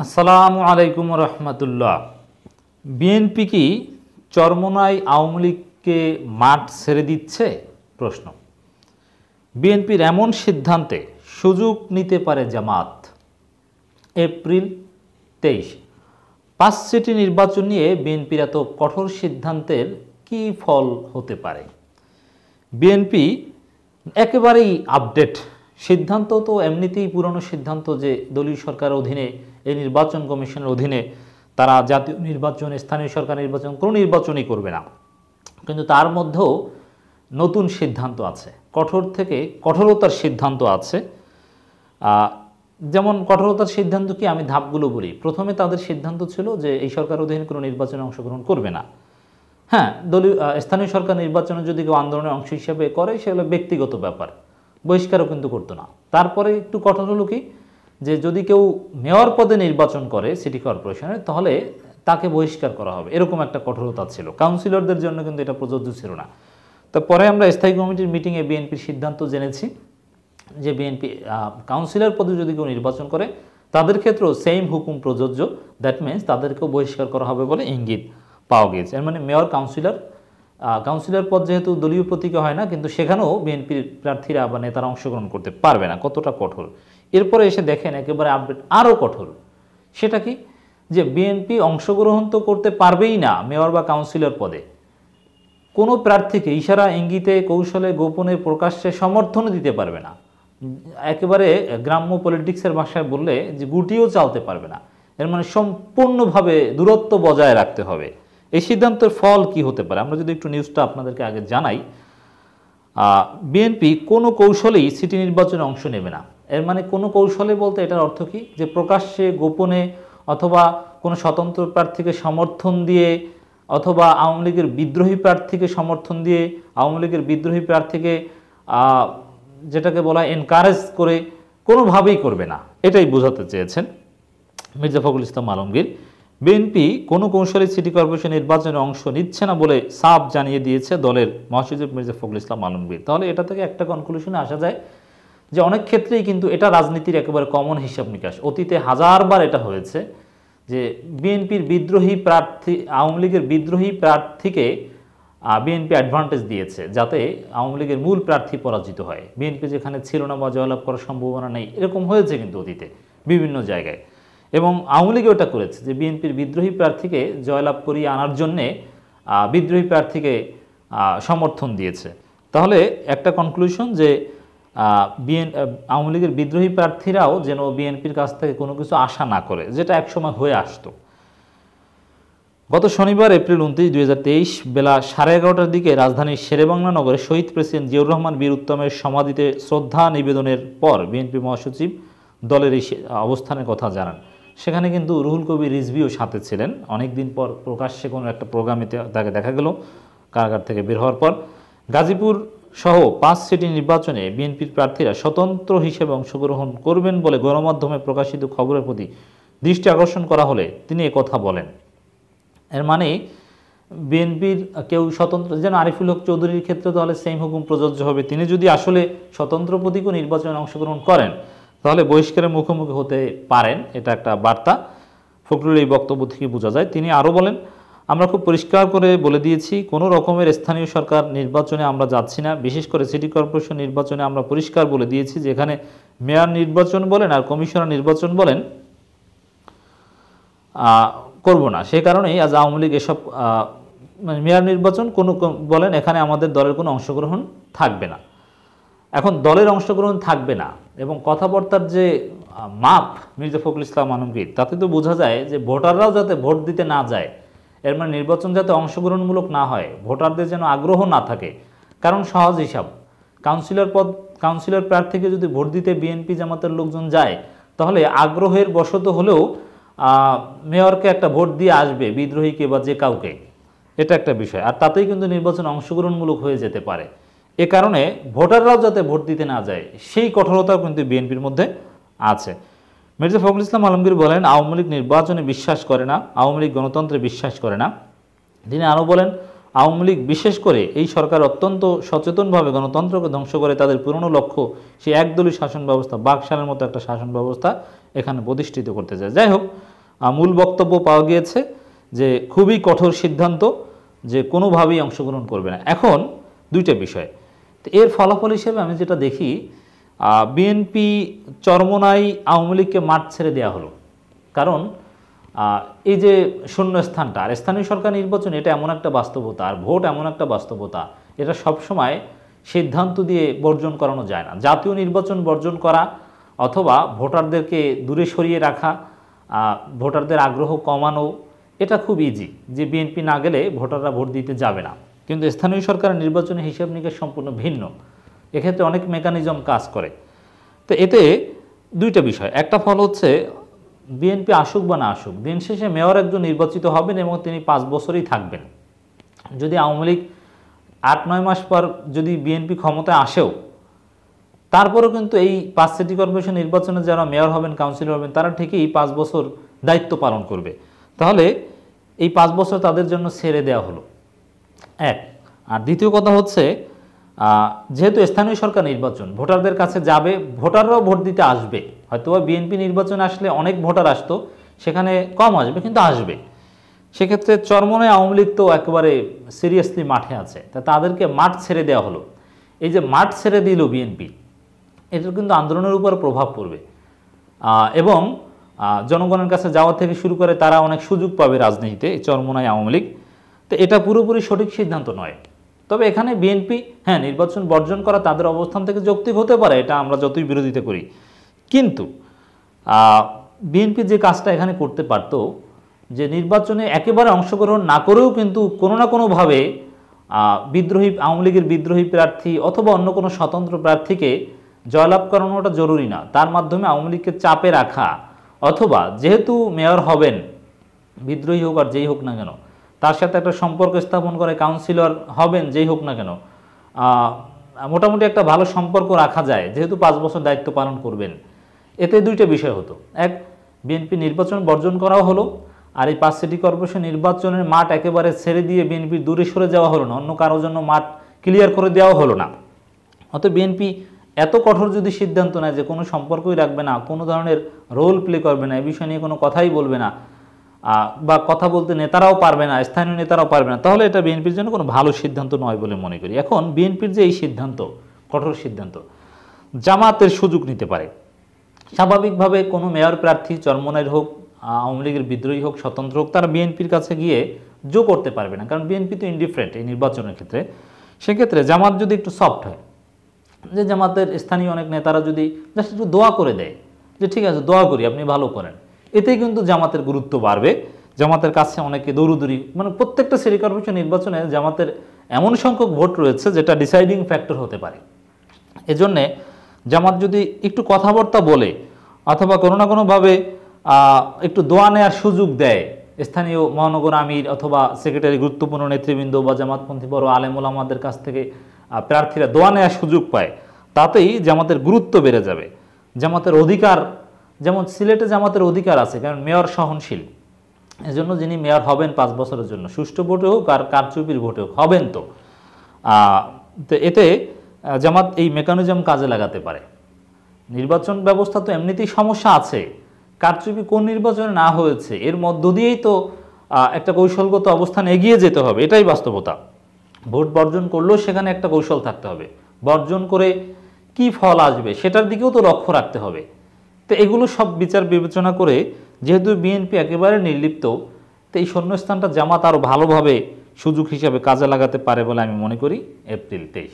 আসসালামু আলাইকুম রহমতুল্লাহ বিএনপি কি চরমনাই আওয়ামী লীগকে মাঠ ছেড়ে দিচ্ছে প্রশ্ন বিএনপির এমন সিদ্ধান্তে সুযোগ নিতে পারে জামাত এপ্রিল তেইশ পাঁচ সিটি নির্বাচন নিয়ে বিএনপির এত কঠোর সিদ্ধান্তের কি ফল হতে পারে বিএনপি একেবারেই আপডেট সিদ্ধান্ত তো এমনিতেই পুরনো সিদ্ধান্ত যে দলীয় সরকার অধীনে এই নির্বাচন কমিশনের অধীনে তারা জাতীয় নির্বাচনে স্থানীয় সরকার নির্বাচন কোনো নির্বাচনই করবে না কিন্তু তার মধ্যেও নতুন সিদ্ধান্ত আছে কঠোর থেকে কঠোরতার সিদ্ধান্ত আছে যেমন কঠোরতার সিদ্ধান্ত কি আমি ধাপগুলো বলি প্রথমে তাদের সিদ্ধান্ত ছিল যে এই সরকার অধীনে কোনো নির্বাচনে অংশগ্রহণ করবে না হ্যাঁ দলীয় স্থানীয় সরকার নির্বাচনে যদি কেউ আন্দোলনের অংশ হিসেবে করে সেগুলো ব্যক্তিগত ব্যাপার বহিষ্কারও কিন্তু করতো না তারপরে একটু কঠোর হলো কি যে যদি কেউ মেয়র পদে নির্বাচন করে সিটি কর্পোরেশনে তাহলে তাকে বহিষ্কার করা হবে এরকম একটা কঠোরতা ছিল কাউন্সিলরদের জন্য কিন্তু এটা প্রযোজ্য ছিল না তো পরে আমরা স্থায়ী কমিটির মিটিংয়ে বিএনপির সিদ্ধান্ত জেনেছি যে বিএনপি কাউন্সিলর পদে যদি কেউ নির্বাচন করে তাদের ক্ষেত্রেও সেম হুকুম প্রযোজ্য দ্যাট মিনস তাদেরকেও বহিষ্কার করা হবে বলে ইঙ্গিত পাওয়া গিয়েছে এর মানে মেয়র কাউন্সিলর কাউন্সিলর পদ যেহেতু দলীয় প্রতীকে হয় না কিন্তু সেখানেও বিএনপির প্রার্থীরা বা নেতারা অংশগ্রহণ করতে পারবে না কতটা কঠোর এরপরে এসে দেখেন একেবারে আপডেট আরও কঠোর সেটা কি যে বিএনপি অংশগ্রহণ তো করতে পারবেই না মেয়র বা কাউন্সিলর পদে কোনো প্রার্থীকে ইশারা ইঙ্গিতে কৌশলে গোপনে প্রকাশ্যে সমর্থনও দিতে পারবে না একেবারে গ্রাম্য পলিটিক্সের ভাষায় বললে যে গুটিও চালতে পারবে না এর মানে সম্পূর্ণভাবে দূরত্ব বজায় রাখতে হবে এই সিদ্ধান্তের ফল কি হতে পারে আমরা যদি একটু নিউজটা আপনাদেরকে আগে জানাই বিএনপি কোনো কৌশলেই সিটি নির্বাচনে অংশ নেবে না এর মানে কোনো কৌশলে বলতে এটার অর্থ কি যে প্রকাশ্যে গোপনে অথবা কোনো স্বতন্ত্র প্রার্থীকে সমর্থন দিয়ে অথবা আওয়ামী লীগের বিদ্রোহী প্রার্থীকে সমর্থন দিয়ে আওয়ামী লীগের বিদ্রোহী প্রার্থীকে যেটাকে বলা এনকারেজ করে কোনোভাবেই করবে না এটাই বোঝাতে চেয়েছেন মির্জা ফখরুল ইসলাম আলমগীর বিএনপি কোনো কৌশলে সিটি কর্পোরেশন নির্বাচনে অংশ নিচ্ছে না বলে সাফ জানিয়ে দিয়েছে দলের মহাসচিব মির্জা ফখরুল ইসলাম আলমগীর তাহলে এটা থেকে একটা কনক্লুশনে আসা যায় যে অনেক ক্ষেত্রেই কিন্তু এটা রাজনীতির একেবারে কমন হিসাব নিকাশ অতীতে হাজারবার এটা হয়েছে যে বিএনপির বিদ্রোহী প্রার্থী আওয়ামী লীগের বিদ্রোহী প্রার্থীকে বিএনপি অ্যাডভান্টেজ দিয়েছে যাতে আওয়ামী লীগের মূল প্রার্থী পরাজিত হয় বিএনপি যেখানে ছিল না বা জয়লাভ করার সম্ভাবনা নেই এরকম হয়েছে কিন্তু অতীতে বিভিন্ন জায়গায় এবং আওয়ামী লীগও এটা করেছে যে বিএনপির বিদ্রোহী প্রার্থীকে জয়লাভ করিয়ে আনার জন্যে বিদ্রোহী প্রার্থীকে সমর্থন দিয়েছে তাহলে একটা কনক্লুশন যে বিএন আওয়ামী লীগের বিদ্রোহী প্রার্থীরাও যেন বিএনপির কাছ থেকে কোনো কিছু আশা না করে যেটা একসময় হয়ে আসতো গত শনিবার এপ্রিল উনত্রিশ দুই বেলা সাড়ে এগারোটার দিকে রাজধানীর শেরেবাংলা নগরে শহীদ প্রেসিডেন্ট জিয়াউর রহমান বীর উত্তমের সমাধিতে শ্রদ্ধা নিবেদনের পর বিএনপি মহাসচিব দলের এই অবস্থানের কথা জানান সেখানে কিন্তু রুহুল কবি রিজভিও সাথে ছিলেন অনেক দিন পর প্রকাশ্যে কোনো একটা প্রোগ্রামে তাকে দেখা গেল কারাগার থেকে বের হওয়ার পর গাজীপুর সহ পাঁচ সিটি নির্বাচনে বিএনপির প্রার্থীরা স্বতন্ত্র হিসেবে অংশগ্রহণ করবেন বলে গণমাধ্যমে প্রকাশিত খবরের প্রতি দৃষ্টি আকর্ষণ করা হলে তিনি কথা বলেন এর মানে বিএনপির কেউ স্বতন্ত্র যেন আরিফুল হক চৌধুরীর ক্ষেত্রে তাহলে সেম হুকুম প্রযোজ্য হবে তিনি যদি আসলে স্বতন্ত্র প্রতীকও নির্বাচনে অংশগ্রহণ করেন তাহলে বহিষ্কারের মুখোমুখি হতে পারেন এটা একটা বার্তা ফখরুল এই বক্তব্য থেকে বোঝা যায় তিনি আরও বলেন আমরা খুব পরিষ্কার করে বলে দিয়েছি কোনো রকমের স্থানীয় সরকার নির্বাচনে আমরা যাচ্ছি না বিশেষ করে সিটি কর্পোরেশন নির্বাচনে আমরা পরিষ্কার বলে দিয়েছি যেখানে মেয়র নির্বাচন বলেন আর কমিশনার নির্বাচন বলেন করব না সে কারণেই আজ আওয়ামী লীগ এসব মানে মেয়র নির্বাচন কোনো বলেন এখানে আমাদের দলের কোনো অংশগ্রহণ থাকবে না এখন দলের অংশগ্রহণ থাকবে না এবং কথাবার্তার যে মাপ মির্জা ফখরুল ইসলাম আলমগীর তাতে তো বোঝা যায় যে ভোটাররাও যাতে ভোট দিতে না যায় এর মানে নির্বাচন যাতে অংশগ্রহণমূলক না হয় ভোটারদের যেন আগ্রহ না থাকে কারণ সহজ হিসাব কাউন্সিলর পদ কাউন্সিলর প্রার্থীকে যদি ভোট দিতে বিএনপি জামাতের লোকজন যায় তাহলে আগ্রহের বশত হলেও মেয়রকে একটা ভোট দিয়ে আসবে বিদ্রোহীকে বা যে কাউকে এটা একটা বিষয় আর তাতেই কিন্তু নির্বাচন অংশগ্রহণমূলক হয়ে যেতে পারে এ কারণে ভোটাররাও যাতে ভোট দিতে না যায় সেই কঠোরতাও কিন্তু বিএনপির মধ্যে আছে মির্জা ফখরুল ইসলাম আলমগীর বলেন আওয়ামী লীগ নির্বাচনে বিশ্বাস করে না আওয়ামী লীগ গণতন্ত্রে বিশ্বাস করে না তিনি আরও বলেন আওয়ামী লীগ বিশেষ করে এই সরকার অত্যন্ত সচেতনভাবে গণতন্ত্রকে ধ্বংস করে তাদের পুরনো লক্ষ্য সে একদলীয় শাসন ব্যবস্থা বাকশালের মতো একটা শাসন ব্যবস্থা এখানে প্রতিষ্ঠিত করতে চায় যাই হোক মূল বক্তব্য পাওয়া গিয়েছে যে খুবই কঠোর সিদ্ধান্ত যে কোনোভাবেই অংশগ্রহণ করবে না এখন দুইটা বিষয় তো এর ফলাফল হিসেবে আমি যেটা দেখি বিএনপি চরমনাই আওয়ামী লীগকে মাঠ ছেড়ে দেওয়া হলো কারণ এই যে শূন্য স্থানটা আর স্থানীয় সরকার নির্বাচন এটা এমন একটা বাস্তবতা আর ভোট এমন একটা বাস্তবতা এটা সবসময় সিদ্ধান্ত দিয়ে বর্জন করানো যায় না জাতীয় নির্বাচন বর্জন করা অথবা ভোটারদেরকে দূরে সরিয়ে রাখা ভোটারদের আগ্রহ কমানো এটা খুব ইজি যে বিএনপি না গেলে ভোটাররা ভোট দিতে যাবে না কিন্তু স্থানীয় সরকারের নির্বাচনী হিসাব নিকাশ সম্পূর্ণ ভিন্ন এক্ষেত্রে অনেক মেকানিজম কাজ করে তো এতে দুইটা বিষয় একটা ফল হচ্ছে বিএনপি আসুক বা না আসুক দিন শেষে মেয়র একজন নির্বাচিত হবেন এবং তিনি পাঁচ বছরই থাকবেন যদি আওয়ামী লীগ আট নয় মাস পর যদি বিএনপি ক্ষমতায় আসেও তারপরেও কিন্তু এই পাঁচ সিটি কর্পোরেশন নির্বাচনে যারা মেয়র হবেন কাউন্সিলর হবেন তারা ঠিকই পাঁচ বছর দায়িত্ব পালন করবে তাহলে এই পাঁচ বছর তাদের জন্য ছেড়ে দেওয়া হলো এক আর দ্বিতীয় কথা হচ্ছে যেহেতু স্থানীয় সরকার নির্বাচন ভোটারদের কাছে যাবে ভোটাররাও ভোট দিতে আসবে হয়তো বিএনপি নির্বাচন আসলে অনেক ভোটার আসতো সেখানে কম আসবে কিন্তু আসবে সেক্ষেত্রে চরমনে আওয়ামী লীগ তো একেবারে সিরিয়াসলি মাঠে আছে তা তাদেরকে মাঠ ছেড়ে দেওয়া হলো এই যে মাঠ ছেড়ে দিল বিএনপি এটার কিন্তু আন্দোলনের উপর প্রভাব পড়বে এবং জনগণের কাছে যাওয়া থেকে শুরু করে তারা অনেক সুযোগ পাবে রাজনীতিতে চরমোনায় আওয়ামী লীগ তো এটা পুরোপুরি সঠিক সিদ্ধান্ত নয় তবে এখানে বিএনপি হ্যাঁ নির্বাচন বর্জন করা তাদের অবস্থান থেকে যৌক্তিক হতে পারে এটা আমরা যতই বিরোধিতা করি কিন্তু বিএনপি যে কাজটা এখানে করতে পারত যে নির্বাচনে একেবারে অংশগ্রহণ না করেও কিন্তু কোনো না কোনোভাবে বিদ্রোহী আওয়ামী লীগের বিদ্রোহী প্রার্থী অথবা অন্য কোনো স্বতন্ত্র প্রার্থীকে জয়লাভ করানোটা জরুরি না তার মাধ্যমে আওয়ামী লীগকে চাপে রাখা অথবা যেহেতু মেয়র হবেন বিদ্রোহী হোক আর যেই হোক না কেন তার সাথে একটা সম্পর্ক স্থাপন করে কাউন্সিলর হবেন যেই হোক না কেন মোটামুটি একটা ভালো সম্পর্ক রাখা যায় যেহেতু পাঁচ বছর দায়িত্ব পালন করবেন এতে দুইটা বিষয় হতো এক বিএনপি নির্বাচন বর্জন করাও হলো আর এই পাঁচ সিটি কর্পোরেশন নির্বাচনের মাঠ একেবারে ছেড়ে দিয়ে বিএনপি দূরে সরে যাওয়া হলো না অন্য কারোর জন্য মাঠ ক্লিয়ার করে দেওয়া হলো না অত বিএনপি এত কঠোর যদি সিদ্ধান্ত নেয় যে কোনো সম্পর্কই রাখবে না কোনো ধরনের রোল প্লে করবে না এ বিষয় নিয়ে কোনো কথাই বলবে না বা কথা বলতে নেতারাও পারবে না স্থানীয় নেতারাও পারবে না তাহলে এটা বিএনপির জন্য কোনো ভালো সিদ্ধান্ত নয় বলে মনে করি এখন বিএনপির যে এই সিদ্ধান্ত কঠোর সিদ্ধান্ত জামাতের সুযোগ নিতে পারে স্বাভাবিকভাবে কোনো মেয়র প্রার্থী চরমনের হোক আওয়ামী লীগের বিদ্রোহী হোক স্বতন্ত্র হোক তারা বিএনপির কাছে গিয়ে জো করতে পারবে না কারণ বিএনপি তো ইনডিফারেন্ট এই নির্বাচনের ক্ষেত্রে সেক্ষেত্রে জামাত যদি একটু সফট হয় যে জামাতের স্থানীয় অনেক নেতারা যদি জাস্ট একটু দোয়া করে দেয় যে ঠিক আছে দোয়া করি আপনি ভালো করেন এতেই কিন্তু জামাতের গুরুত্ব বাড়বে জামাতের কাছে অনেকে দৌড়ুদৌড়ি মানে প্রত্যেকটা সিটি কর্পোরেশন নির্বাচনে জামাতের এমন সংখ্যক ভোট রয়েছে যেটা ডিসাইডিং ফ্যাক্টর হতে পারে এজন্যে জামাত যদি একটু কথাবার্তা বলে অথবা কোনো না কোনোভাবে একটু দোয়া নেওয়ার সুযোগ দেয় স্থানীয় মহানগর আমির অথবা সেক্রেটারি গুরুত্বপূর্ণ নেতৃবৃন্দ বা জামাতপন্থী বড় আলেমুল আমাদের কাছ থেকে প্রার্থীরা দোয়া নেওয়ার সুযোগ পায় তাতেই জামাতের গুরুত্ব বেড়ে যাবে জামাতের অধিকার যেমন সিলেটে জামাতের অধিকার আছে কারণ মেয়র সহনশীল এজন্য যিনি মেয়র হবেন পাঁচ বছরের জন্য সুষ্ঠু ভোটে হোক আর কারচুপির ভোটে হোক হবেন তো তো এতে জামাত এই মেকানিজম কাজে লাগাতে পারে নির্বাচন ব্যবস্থা তো এমনিতেই সমস্যা আছে কারচুপি কোন নির্বাচনে না হয়েছে এর মধ্য দিয়েই তো একটা কৌশলগত অবস্থান এগিয়ে যেতে হবে এটাই বাস্তবতা ভোট বর্জন করলেও সেখানে একটা কৌশল থাকতে হবে বর্জন করে কি ফল আসবে সেটার দিকেও তো লক্ষ্য রাখতে হবে তো এগুলো সব বিচার বিবেচনা করে যেহেতু বিএনপি একেবারে নির্লিপ্ত তো এই শূন্যস্থানটা জামাত আরও ভালোভাবে সুযোগ হিসাবে কাজে লাগাতে পারে বলে আমি মনে করি এপ্রিল তেইশ